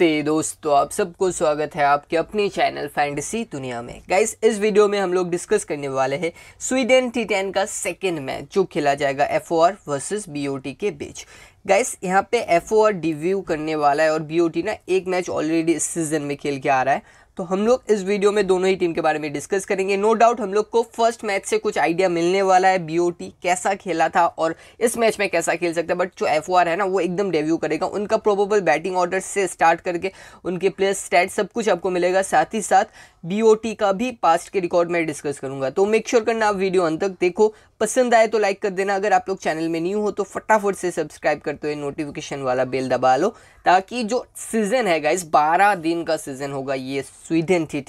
नमस्ते दोस्तों आप सबको स्वागत है आपके अपने चैनल फैंटेसी दुनिया में गाइस इस वीडियो में हम लोग डिस्कस करने वाले हैं स्वीडन टी टेन का सेकेंड मैच जो खेला जाएगा F O R versus B O T के बीच गाइस यहाँ पे एफ ओ आर डिव्यू करने वाला है और बी ओ टी ना एक मैच ऑलरेडी इस सीजन में खेल के आ रहा है तो हम लोग इस वीडियो में दोनों ही टीम के बारे में डिस्कस करेंगे नो no डाउट हम लोग को फर्स्ट मैच से कुछ आइडिया मिलने वाला है बीओटी कैसा खेला था और इस मैच में कैसा खेल सकता है बट जो एफ है ना वो एकदम डेव्यू करेगा उनका प्रोबेबल बैटिंग ऑर्डर से स्टार्ट करके उनके प्लेयर स्टैट सब कुछ आपको मिलेगा साथ ही साथ बी का भी पास्ट के रिकॉर्ड में डिस्कस करूंगा तो मेक श्योर करना आप वीडियो अंत तक देखो पसंद आए तो लाइक कर देना अगर आप लोग चैनल में न्यू हो तो फटाफट से सब्सक्राइब करते हुए नोटिफिकेशन वाला बेल दबा लो ताकि जो सीज़न है गाइस 12 दिन का सीज़न होगा ये स्वीडन थी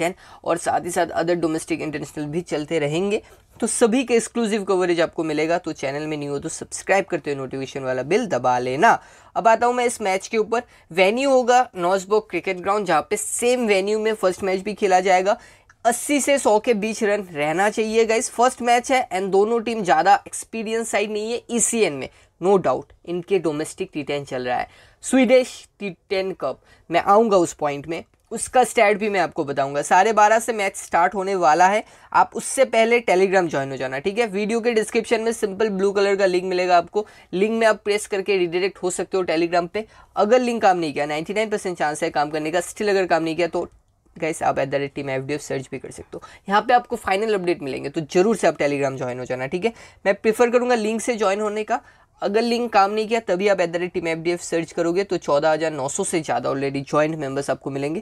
और साथ ही साथ अदर डोमेस्टिक इंटरनेशनल भी चलते रहेंगे तो सभी के एक्सक्लूसिव कवरेज आपको मिलेगा तो चैनल में नहीं हो तो सब्सक्राइब करते हुए नोटिफिकेशन वाला बिल दबा लेना अब आता हूँ मैं इस मैच के ऊपर वेन्यू होगा नॉर्सबोक क्रिकेट ग्राउंड जहाँ पे सेम वेन्यू में फर्स्ट मैच भी खेला जाएगा 80 से 100 के बीच रन रहना चाहिए गाइज फर्स्ट मैच है एंड दोनों टीम ज़्यादा एक्सपीरियंस साइड नहीं है ई e में नो no डाउट इनके डोमेस्टिक टी चल रहा है स्वीडिश टी कप मैं आऊँगा उस पॉइंट में उसका स्टैट भी मैं आपको बताऊंगा साढ़े बारह से मैच स्टार्ट होने वाला है आप उससे पहले टेलीग्राम ज्वाइन हो जाना ठीक है वीडियो के डिस्क्रिप्शन में सिंपल ब्लू कलर का लिंक मिलेगा आपको लिंक में आप प्रेस करके रिडायरेक्ट हो सकते हो टेलीग्राम पे अगर लिंक काम नहीं किया 99 परसेंट चांस है काम करने का स्टिल अगर काम नहीं किया तो गैस आप at the rate team F search भी कर सकते हो यहाँ पे आपको फाइनल अपडेट मिलेंगे तो जरूर से आप टेलीग्राम ज्वाइन हो जाना ठीक है मैं प्रीफर करूंगा लिंक से ज्वाइन होने का अगर लिंक काम नहीं किया तभी आप at the team F search करोगे तो चौदह हज़ार नौ सौ से ज़्यादा ऑलरेडी ज्वाइंट मेंबर्स आपको मिलेंगे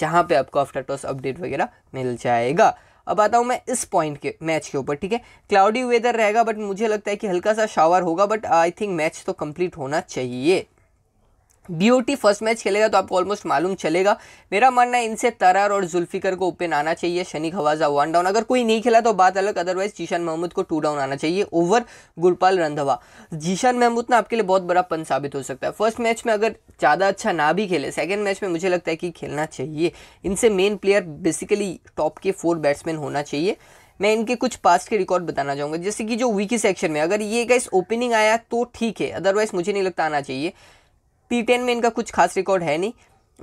जहाँ पे आपको आफ्टर टॉस अपडेट वगैरह मिल जाएगा अब आता हूँ मैं इस पॉइंट के मैच के ऊपर ठीक है क्लाउडी वेदर रहेगा बट मुझे लगता है कि हल्का सा शावर होगा बट आई थिंक मैच तो कंप्लीट होना चाहिए बीओटी फर्स्ट मैच खेलेगा तो आपको ऑलमोस्ट मालूम चलेगा मेरा मानना है इनसे तरार और जुल्फिकर को ओपन आना चाहिए शनि खवाजा वन डाउन अगर कोई नहीं खेला तो बात अलग अदरवाइज जीशान महमूद को टू डाउन आना चाहिए ओवर गुरपाल रंधवा जीशान महमूद ना आपके लिए बहुत बड़ा पन साबित हो सकता है फर्स्ट मैच में अगर ज़्यादा अच्छा ना भी खेले सेकेंड मैच में मुझे लगता है कि खेलना चाहिए इनसे मेन प्लेयर बेसिकली टॉप के फोर बैट्समैन होना चाहिए मैं इनके कुछ पास्ट के रिकॉर्ड बताना चाहूँगा जैसे कि जो वीकी सेक्शन में अगर ये गैस ओपनिंग आया तो ठीक है अदरवाइज मुझे नहीं लगता आना चाहिए टी टेन में इनका कुछ खास रिकॉर्ड है नहीं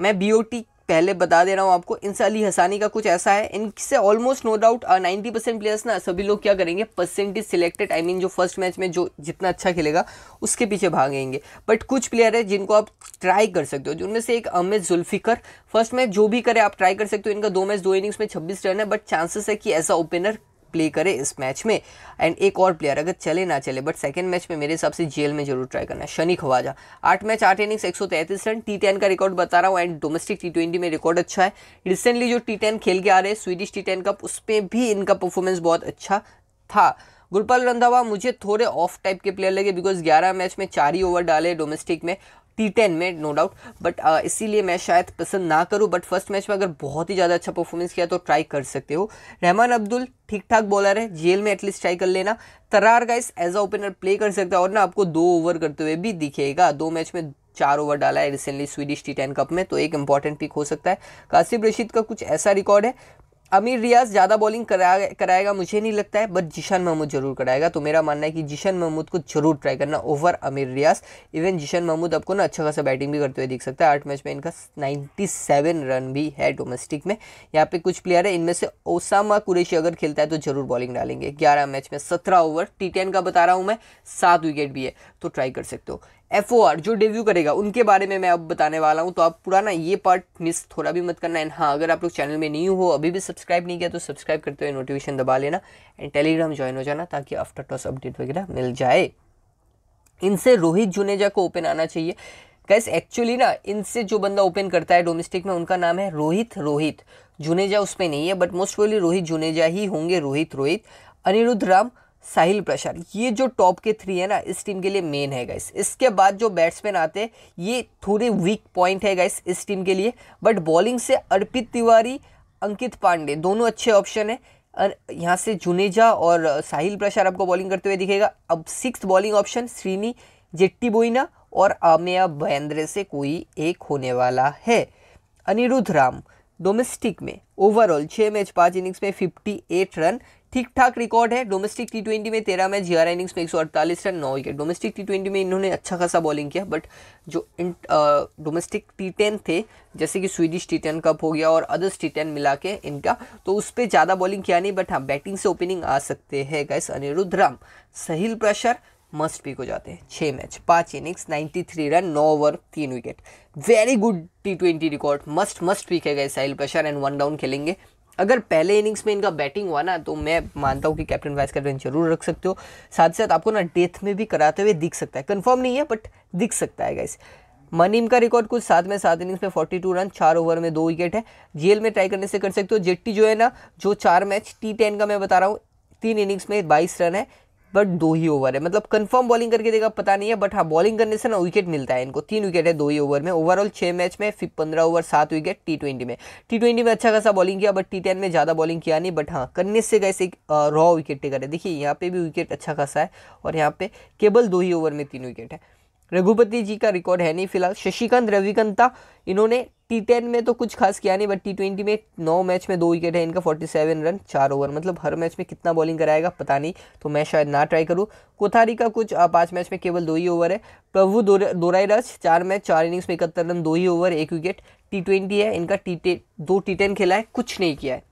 मैं बी ओ टी पहले बता दे रहा हूँ आपको इनसे अली हसानी का कुछ ऐसा है इनसे almost no doubt ninety percent players ना सभी लोग क्या करेंगे परसेंटेज सिलेक्टेड आई मीन जो फर्स्ट मैच में जो जितना अच्छा खेलेगा उसके पीछे भागेंगे बट कुछ प्लेयर है जिनको आप ट्राई कर सकते हो जिनमें से एक अमित जुल्फिकर फर्स्ट मैच जो भी करे आप ट्राई कर सकते हो इनका दो मैच दो इनिंग्स में छब्बीस रन है बट चांसेस है कि ऐसा ओपनर प्ले करे इस मैच में एंड एक और प्लेयर अगर चले ना चले बट सेकेंड मैच में मेरे हिसाब से जेल में जरूर ट्राई करना है शनि खवाजा आठ मैच आठ इनिंग्स एक रन टी का रिकॉर्ड बता रहा हूँ एंड डोमेस्टिक टी में रिकॉर्ड अच्छा है रिसेंटली जो टी खेल के आ रहे हैं स्वीडिश टी कप उसमें भी इनका परफॉर्मेंस बहुत अच्छा था गुरपाल रंधावा मुझे थोड़े ऑफ टाइप के प्लेयर लगे बिकॉज 11 मैच में चार ही ओवर डाले डोमेस्टिक में टी टेन में नो डाउट बट इसीलिए मैं शायद पसंद ना करूँ बट फर्स्ट मैच में अगर बहुत ही ज़्यादा अच्छा परफॉर्मेंस किया तो ट्राई कर सकते हो रहमान अब्दुल ठीक ठाक बॉलर है जेल में एटलीस्ट ट्राई कर लेना Tarar guys as a opener play कर सकता है और ना आपको दो ओवर करते हुए भी दिखेगा दो मैच में चार ओवर डाला है recently Swedish T ten cup में तो एक इंपॉर्टेंट पिक हो सकता है कासिफ रशीद का कुछ ऐसा रिकॉर्ड है अमीर रियाज ज़्यादा बॉलिंग करा कराएगा मुझे नहीं लगता है बट जिशन महमूद जरूर कराएगा तो मेरा मानना है कि जिशन महमूद को जरूर ट्राई करना ओवर अमीर रियाज इवन जिशन महमूद आपको ना अच्छा खासा बैटिंग भी करते हुए दिख सकता है आठ मैच में इनका 97 रन भी है डोमेस्टिक में यहाँ पे कुछ प्लेयर है इनमें से ओसामा कुरेशी अगर खेलता है तो जरूर बॉलिंग डालेंगे ग्यारह मैच में सत्रह ओवर टी का बता रहा हूँ मैं सात विकेट भी है तो ट्राई कर सकते हो एफ जो डेब्यू करेगा उनके बारे में मैं अब बताने वाला हूँ तो आप पुराना ये पार्ट मिस थोड़ा भी मत करना एंड हाँ अगर आप लोग चैनल में न्यू हो अभी भी सब्सक्राइब नहीं किया तो सब्सक्राइब करते हुए नोटिफिकेशन दबा लेना एंड टेलीग्राम ज्वाइन हो जाना ताकि आफ्टर टॉस अपडेट वगैरह मिल जाए इनसे रोहित जुनेजा को ओपन आना चाहिए कैस एक्चुअली ना इनसे जो बंदा ओपन करता है डोमेस्टिक में उनका नाम है रोहित रोहित जुनेजा उसमें नहीं है but most probably Rohit Juneja ही होंगे रोहित रोहित अनिरुद्ध राम साहिल प्रशांत ये जो टॉप के थ्री है ना इस टीम के लिए मेन है गाइस इसके बाद जो बैट्समैन आते हैं ये थोड़े वीक पॉइंट है गाइस इस टीम के लिए बट बॉलिंग से अर्पित तिवारी अंकित पांडे दोनों अच्छे ऑप्शन है और यहाँ से जुनेजा और साहिल प्रशार आपको बॉलिंग करते हुए दिखेगा अब six bowling option Srini Jetty Boina और आमिया बहेंद्रे से कोई एक होने वाला है अनिरुद्ध राम डोमेस्टिक में ओवरऑल छः मैच पाँच इनिंग्स में फिफ्टी एट रन ठीक ठाक रिकॉर्ड है डोमेस्टिक टी ट्वेंटी में तेरह मैच जीआर इनिंग्स में एक सौ अड़तालीस रन नौ विकेट डोमेस्टिक टी ट्वेंटी में इन्होंने अच्छा खासा बॉलिंग किया बट जो डोमेस्टिक टी टेन थे जैसे कि स्वीडिश टी टेन कप हो गया और अदर्स टी टेन मिला के इनका तो उस पर ज़्यादा बॉलिंग किया नहीं बट हाँ बैटिंग से ओपनिंग आ सकते हैं guys Anirudh Ram Sahil Prashar must pick हो जाते हैं छः मैच पाँच इनिंग्स नाइन्टी थ्री रन नौ ओवर तीन wicket very good T twenty record must must pick है गए Sahil Prashar and one down खेलेंगे अगर पहले इनिंग्स में इनका बैटिंग हुआ ना तो मैं मानता हूँ कि कैप्टन वाइस कैप्टन जरूर रख सकते हो साथ ही साथ आपको ना डेथ में भी कराते हुए दिख सकता है कन्फर्म नहीं है बट दिख सकता है गाइस मनीम का रिकॉर्ड कुछ सात में सात इनिंग्स में 42 रन चार ओवर में दो विकेट है जेल में ट्राई करने से कर सकते हो जेट्टी जो है ना जो चार मैच टी टेन का मैं बता रहा हूँ तीन इनिंग्स में बाईस रन है बट दो ही ओवर है मतलब कंफर्म बॉलिंग करके देगा पता नहीं है बट हाँ बॉलिंग करने से ना विकेट मिलता है इनको तीन विकेट है दो ही ओवर में ओवरऑल छः मैच में फिर पंद्रह ओवर सात विकेट टी ट्वेंटी में टी ट्वेंटी में अच्छा खासा बॉलिंग किया बट टी टेन में ज़्यादा बॉलिंग किया नहीं बट हाँ करने से कैसे एक रॉ विकेट टेकर है देखिए यहाँ पे भी विकेट अच्छा खासा है और यहाँ पे केवल दो ही ओवर में तीन विकेट है रघुपति जी का रिकॉर्ड है नहीं फिलहाल शशिकांत रविकांता इन्होंने टी टेन में तो कुछ खास किया नहीं बट टी ट्वेंटी में नौ मैच में दो विकेट है इनका फोर्टी सेवन रन चार ओवर मतलब हर मैच में कितना बॉलिंग कराएगा पता नहीं तो मैं शायद ना ट्राई करूँ कोथारी का कुछ पाँच मैच में केवल दो ही ओवर है प्रभु दोराई चार मैच चार इनिंग्स में इकहत्तर रन दो ही ओवर एक विकेट टी ट्वेंटी है इनका टी दो टी टेन खेला है कुछ नहीं किया है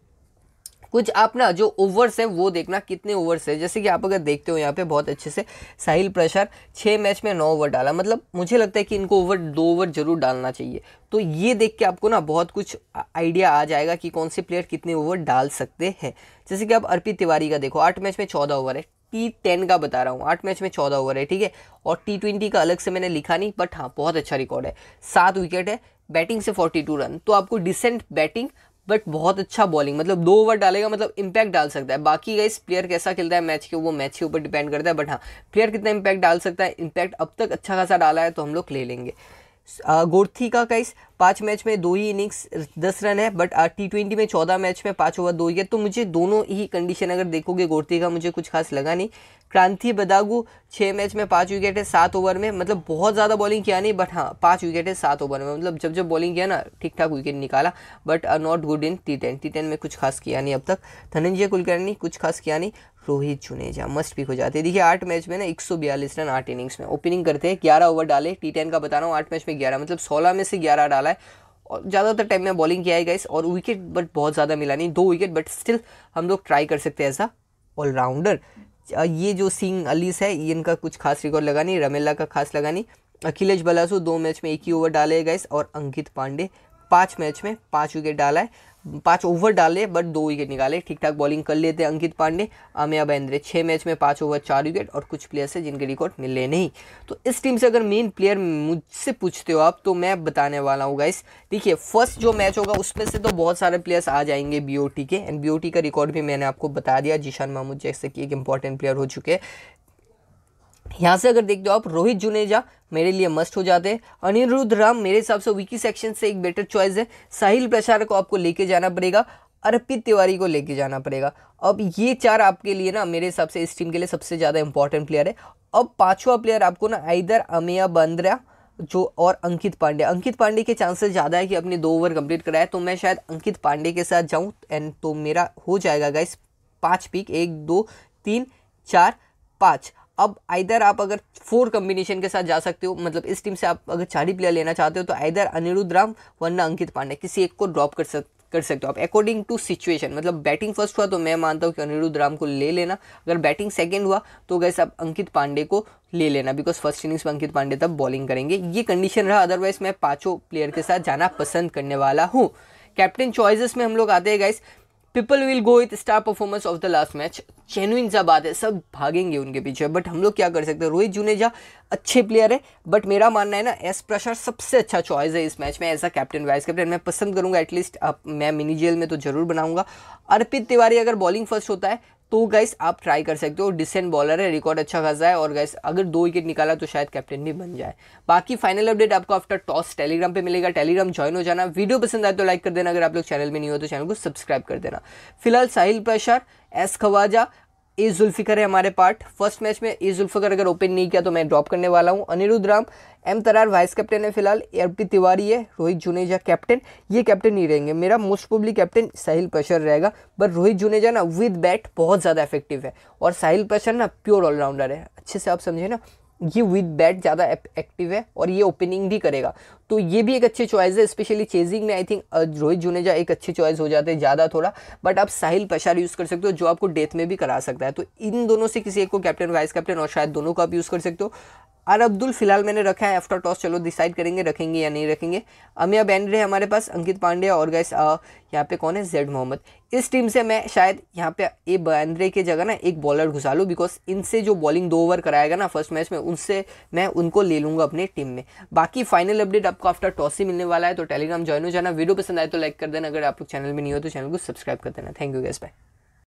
कुछ आप ना जो ओवर्स है वो देखना कितने ओवर्स है जैसे कि आप अगर देखते हो यहाँ पे बहुत अच्छे से साहिल प्रसार छः मैच में नौ ओवर डाला मतलब मुझे लगता है कि इनको ओवर दो ओवर जरूर डालना चाहिए तो ये देख के आपको ना बहुत कुछ आइडिया आ जाएगा कि कौन से प्लेयर कितने ओवर डाल सकते हैं जैसे कि आप अर्पित तिवारी का देखो आठ मैच में चौदह ओवर है टी टेन का बता रहा हूँ आठ मैच में चौदह ओवर है ठीक है और टी ट्वेंटी का अलग से मैंने लिखा नहीं बट हाँ बहुत अच्छा रिकॉर्ड है सात विकेट है बैटिंग से 42 रन तो आपको डिसेंट बैटिंग बट बहुत अच्छा बॉलिंग मतलब दो ओवर डालेगा मतलब इम्पैक्ट डाल सकता है बाकी गाइस इस प्लेयर कैसा खेलता है मैच के वो मैच के ऊपर डिपेंड करता है बट हाँ प्लेयर कितना इम्पैक्ट डाल सकता है इम्पैक्ट अब तक अच्छा खासा डाला है तो हम लोग ले लेंगे गोर्थी का कैस पाँच मैच में दो ही इनिंग्स दस रन है बट टी ट्वेंटी में चौदह मैच में पाँच ओवर दो ही है तो मुझे दोनों ही कंडीशन अगर देखोगे गोर्थी का मुझे कुछ खास लगा नहीं क्रांति बदागू छः मैच में पाँच विकेट है सात ओवर में मतलब बहुत ज़्यादा बॉलिंग किया नहीं बट हाँ पाँच विकेट है सात ओवर में मतलब जब जब बॉलिंग किया ना ठीक ठाक विकेट निकाला but not good in T ten T ten में कुछ खास किया नहीं अब तक धनंजय कुलकर्णी कुछ खास किया नहीं रोहित जुनेजा मस्ट पिक हो जाते हैं देखिए आठ मैच में ना बयालीस रन आठ इनिंग्स में ओपनिंग करते हैं ग्यारह ओवर डाले टी टेन का बता रहा हूँ आठ मैच में ग्यारह मतलब सोलह में से ग्यारह डाला है और ज़्यादातर टाइम में बॉलिंग किया है गाइस और विकेट बट बहुत ज़्यादा मिला नहीं दो विकेट बट स्टिल हम लोग ट्राई कर सकते हैं एज अ ऑलराउंडर ये जो सिंह अलीस है इनका कुछ खास रिकॉर्ड लगा नहीं रमेला का खास लगा नहीं अखिलेश बलासू दो मैच में एक ही ओवर डाले गए और अंकित पांडे पाँच मैच में पाँच विकेट डाला है पाँच ओवर डाले बट दो विकेट निकाले ठीक ठाक बॉलिंग कर लेते अंकित पांडे आमिया बेंद्रे छः मैच में पाँच ओवर चार विकेट और कुछ प्लेयर्स हैं जिनके रिकॉर्ड मिले नहीं तो इस टीम से अगर मेन प्लेयर मुझसे पूछते हो आप तो मैं बताने वाला हूँ गाइस देखिए फर्स्ट जो मैच होगा उसमें से तो बहुत सारे प्लेयर्स आ जाएंगे बी के एंड बी का रिकॉर्ड भी मैंने आपको बता दिया जिशान महमूद जैसे कि एक इंपॉर्टेंट प्लेयर हो चुके हैं यहाँ से अगर देख दो आप रोहित जुनेजा मेरे लिए मस्ट हो जाते हैं अनिरुद्ध राम मेरे हिसाब से विकी सेक्शन से एक बेटर चॉइस है साहिल प्रसार को आपको लेके जाना पड़ेगा अर्पित तिवारी को लेके जाना पड़ेगा अब ये चार आपके लिए ना मेरे हिसाब से इस टीम के लिए सबसे ज़्यादा इंपॉर्टेंट प्लेयर है अब पाँचवा प्लेयर आपको ना आइधर अमेया बंद्रा जो और अंकित पांडे अंकित पांडे के चांसेस ज़्यादा है कि अपने दो ओवर कंप्लीट कराए तो मैं शायद अंकित पांडे के साथ जाऊँ एंड तो मेरा हो जाएगा गाइस पाँच पिक एक दो तीन चार पाँच अब आइधर आप अगर फोर कम्बिनेशन के साथ जा सकते हो मतलब इस टीम से आप अगर चार ही प्लेयर लेना चाहते हो तो आइधर अनिरुद्ध राम वरना अंकित पांडे किसी एक को ड्रॉप कर सकते कर सकते हो आप अकॉर्डिंग टू सिचुएशन मतलब बैटिंग फर्स्ट हुआ तो मैं मानता हूँ कि अनिरुद्ध राम को ले लेना अगर बैटिंग सेकंड हुआ तो गैस आप अंकित पांडे को ले लेना बिकॉज फर्स्ट इनिंग्स में अंकित पांडे तब बॉलिंग करेंगे ये कंडीशन रहा अदरवाइज मैं पाँचों प्लेयर के साथ जाना पसंद करने वाला हूँ कैप्टन चॉइसेस में हम लोग आते हैं guys people will go with star performance of the last match genuine सा बात है सब भागेंगे उनके पीछे बट हम लोग क्या कर सकते हैं रोहित जुनेजा अच्छे प्लेयर है बट मेरा मानना है ना एस प्रशर सबसे अच्छा चॉइस है इस मैच में as a captain vice captain मैं पसंद करूंगा एटलीस्ट मैं मिनी जेल में तो जरूर बनाऊंगा अर्पित तिवारी अगर बॉलिंग फर्स्ट होता है तो गाइस आप ट्राई कर सकते हो डिसेंट बॉलर है रिकॉर्ड अच्छा खासा है और गाइस अगर दो विकेट निकाला तो शायद कैप्टन भी बन जाए बाकी फाइनल अपडेट आपको आफ्टर टॉस टेलीग्राम पे मिलेगा टेलीग्राम ज्वाइन हो जाना वीडियो पसंद आए तो लाइक कर देना अगर आप लोग चैनल में नहीं हो तो चैनल को सब्सक्राइब कर देना फिलहाल साहिल प्रशार एस खवाजा ए जुल्फिकर है हमारे पार्ट फर्स्ट मैच में ए जुल्फिकर अगर ओपन नहीं किया तो मैं ड्रॉप करने वाला हूँ Anirudh Ram M Tarar vice captain है फिलहाल एरपी तिवारी है रोहित जुनेजा कैप्टन ये कैप्टन नहीं रहेंगे मेरा most probably captain Sahil Prashar रहेगा बट रोहित जुनेजा ना विद बैट बहुत ज़्यादा इफेक्टिव है और साहिल पशर ना प्योर ऑलराउंडर है अच्छे से आप समझे ना ये विद बैट ज़्यादा एक्टिव है और ये ओपनिंग भी करेगा तो ये भी एक अच्छी चॉइस है स्पेशली चेजिंग में आई थिंक रोहित जुनेजा एक अच्छी चॉइस हो जाते हैं ज़्यादा थोड़ा बट आप साहिल पशार यूज़ कर सकते हो जो आपको डेथ में भी करा सकता है तो इन दोनों से किसी एक को कैप्टन वाइस कैप्टन और शायद दोनों को आप यूज़ कर सकते हो आर अब्दुल फिलहाल मैंने रखा है आफ्टर टॉस चलो डिसाइड करेंगे रखेंगे या नहीं रखेंगे अमिया बैंड्रे हमारे पास अंकित पांडे और गैस यहाँ पे कौन है जेड मोहम्मद इस टीम से मैं शायद यहाँ पे ए बैंड्रे की जगह ना एक बॉलर घुसा लूँ बिकॉज इनसे जो बॉलिंग दो ओवर कराएगा ना फर्स्ट मैच में उनसे मैं उनको ले लूँगा अपनी टीम में बाकी फाइनल अपडेट आपको आफ्टर टॉस ही मिलने वाला है तो टेलीग्राम ज्वाइन हो जाना वीडियो पसंद आए तो लाइक कर देना अगर आप लोग चैनल में नहीं हो तो चैनल को सब्सक्राइब कर देना थैंक यू गैस बाई